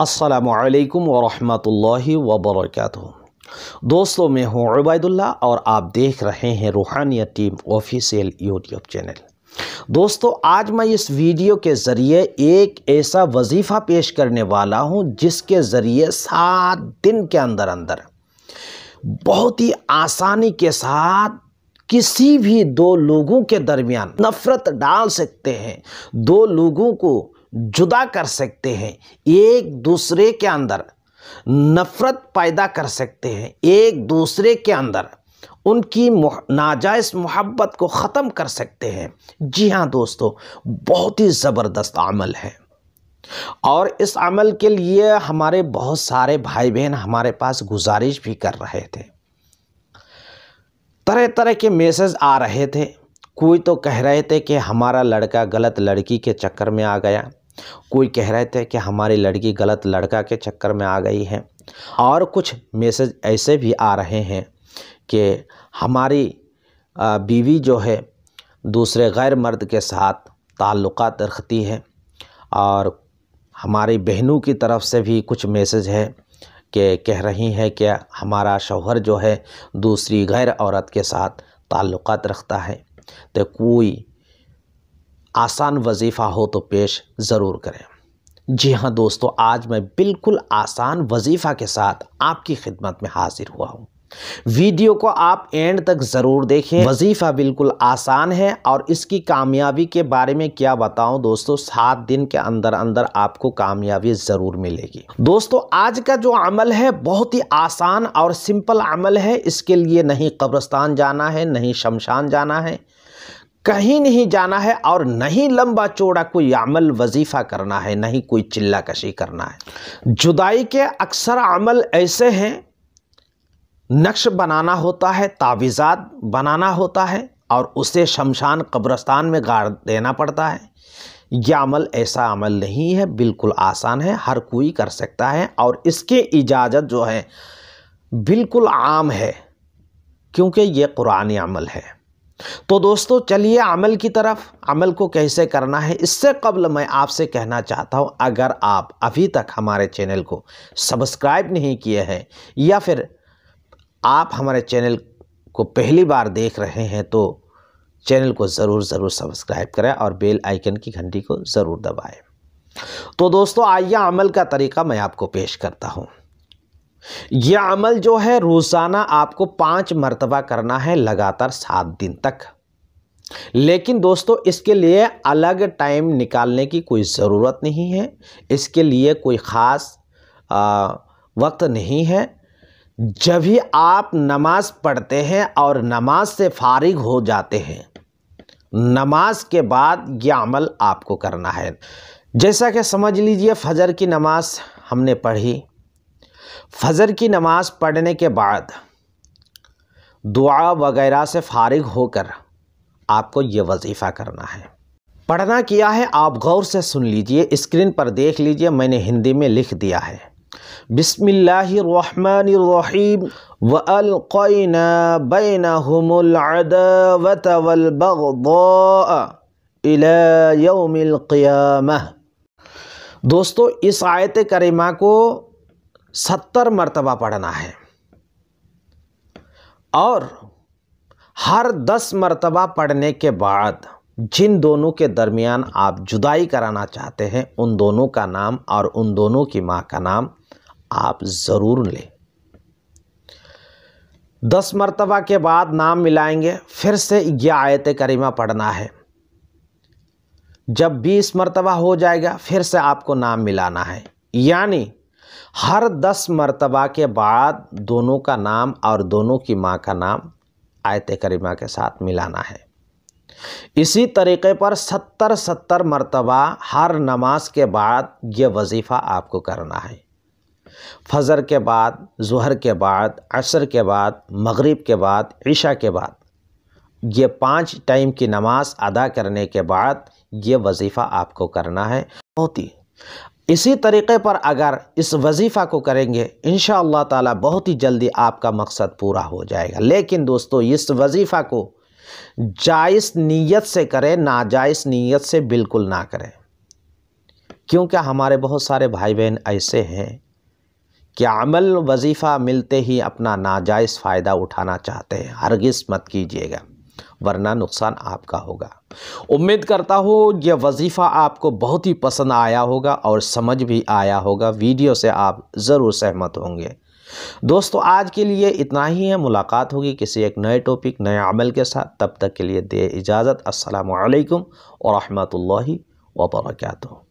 असलकम वरहमल वबरक दोस्तों मैं हूँ अबैदुल्ला और आप देख रहे हैं Ruhaniya team official YouTube channel दोस्तों आज मैं इस वीडियो के ज़रिए एक ऐसा वजीफ़ा पेश करने वाला हूँ जिसके ज़रिए सात दिन के अंदर अंदर बहुत ही आसानी के साथ किसी भी दो लोगों के दरमियान नफ़रत डाल सकते हैं दो लोगों को जुदा कर सकते हैं एक दूसरे के अंदर नफ़रत पैदा कर सकते हैं एक दूसरे के अंदर उनकी नाजायज़ मोहब्बत को ख़त्म कर सकते हैं जी हाँ दोस्तों बहुत ही ज़बरदस्त अमल है और इस अमल के लिए हमारे बहुत सारे भाई बहन हमारे पास गुजारिश भी कर रहे थे तरह तरह के मैसेज आ रहे थे कोई तो कह रहे थे कि हमारा लड़का गलत लड़की के चक्कर में आ गया कोई कह रहे थे कि हमारी लड़की गलत लड़का के चक्कर में आ गई है और कुछ मैसेज ऐसे भी आ रहे हैं कि हमारी बीवी जो है दूसरे गैर मर्द के साथ ताल्लुक़ रखती है और हमारी बहनों की तरफ से भी कुछ मैसेज है कि कह रही हैं कि हमारा शौहर जो है दूसरी गैर औरत के साथ ताल्लुक़ रखता है तो कोई आसान वजीफ़ा हो तो पेश ज़रूर करें जी हाँ दोस्तों आज मैं बिल्कुल आसान वजीफ़ा के साथ आपकी खिदमत में हाजिर हुआ हूँ वीडियो को आप एंड तक ज़रूर देखें वजीफ़ा बिल्कुल आसान है और इसकी कामयाबी के बारे में क्या बताऊं दोस्तों सात दिन के अंदर अंदर आपको कामयाबी ज़रूर मिलेगी दोस्तों आज का जो अमल है बहुत ही आसान और सिंपल अमल है इसके लिए नहीं कब्रस्तान जाना है नहीं शमशान जाना है कहीं नहीं जाना है और नहीं लंबा चौड़ा कोई अमल वजीफ़ा करना है नहीं कोई चिल्ला कशी करना है जुदाई के अक्सर अमल ऐसे हैं नक्श बनाना होता है तावीज़ात बनाना होता है और उसे शमशान कब्रस्तान में गाड़ देना पड़ता है यह अमल ऐसा अमल नहीं है बिल्कुल आसान है हर कोई कर सकता है और इसके इजाज़त जो है बिल्कुल आम है क्योंकि ये कुरानी अमल है तो दोस्तों चलिए अमल की तरफ अमल को कैसे करना है इससे कबल मैं आपसे कहना चाहता हूँ अगर आप अभी तक हमारे चैनल को सब्सक्राइब नहीं किए हैं या फिर आप हमारे चैनल को पहली बार देख रहे हैं तो चैनल को ज़रूर ज़रूर सब्सक्राइब करें और बेल आइकन की घंटी को ज़रूर दबाएं तो दोस्तों आइए अमल का तरीका मैं आपको पेश करता हूँ यह अमल जो है रोज़ाना आपको पाँच मरतबा करना है लगातार सात दिन तक लेकिन दोस्तों इसके लिए अलग टाइम निकालने की कोई ज़रूरत नहीं है इसके लिए कोई ख़ास वक्त नहीं है जब ही आप नमाज़ पढ़ते हैं और नमाज से फारिग हो जाते हैं नमाज के बाद यह अमल आपको करना है जैसा कि समझ लीजिए फजर की नमाज़ हमने पढ़ी फजर की नमाज़ पढ़ने के बाद दुआ वगैरह से फारिग होकर आपको ये वजीफ़ा करना है पढ़ना किया है आप गौर से सुन लीजिए स्क्रीन पर देख लीजिए मैंने हिंदी में लिख दिया है बिसमीम वलक़न दोस्तों इस आयत करीमा को सत्तर मरतबा पढ़ना है और हर दस मरतबा पढ़ने के बाद जिन दोनों के दरमियान आप जुदाई कराना चाहते हैं उन दोनों का नाम और उन दोनों की माँ का नाम आप ज़रूर लें दस मरतबा के बाद नाम मिलाएंगे फिर से यह आयत करीमा पढ़ना है जब बीस मरतबा हो जाएगा फिर से आपको नाम मिलाना है यानी हर दस मरतबा के बाद दोनों का नाम और दोनों की माँ का नाम आयत करीमा के साथ मिलाना है इसी तरीके पर सत्तर सत्तर मरतबा हर नमाज के बाद ये वजीफ़ा आपको करना है फजर के बाद जहर के बाद असर के बाद मगरिब के बाद ईशा के बाद ये पांच टाइम की नमाज अदा करने के बाद ये वजीफ़ा आपको करना है बहुत ही इसी तरीक़े पर अगर इस वजीफ़ा को करेंगे इन ताला बहुत ही जल्दी आपका मकसद पूरा हो जाएगा लेकिन दोस्तों इस वजीफ़ा को जायज़ नीयत से करें नाजायज़ नीयत से बिल्कुल ना करें क्योंकि हमारे बहुत सारे भाई बहन ऐसे हैं कि अमल वजीफ़ा मिलते ही अपना नाजायज़ फ़ायदा उठाना चाहते हैं हर मत कीजिएगा वरना नुकसान आपका होगा उम्मीद करता हूँ यह वजीफ़ा आपको बहुत ही पसंद आया होगा और समझ भी आया होगा वीडियो से आप ज़रूर सहमत होंगे दोस्तों आज के लिए इतना ही है मुलाकात होगी किसी एक नए टॉपिक नए अमल के साथ तब तक के लिए दे इजाज़त असलकम वरहमल वर्का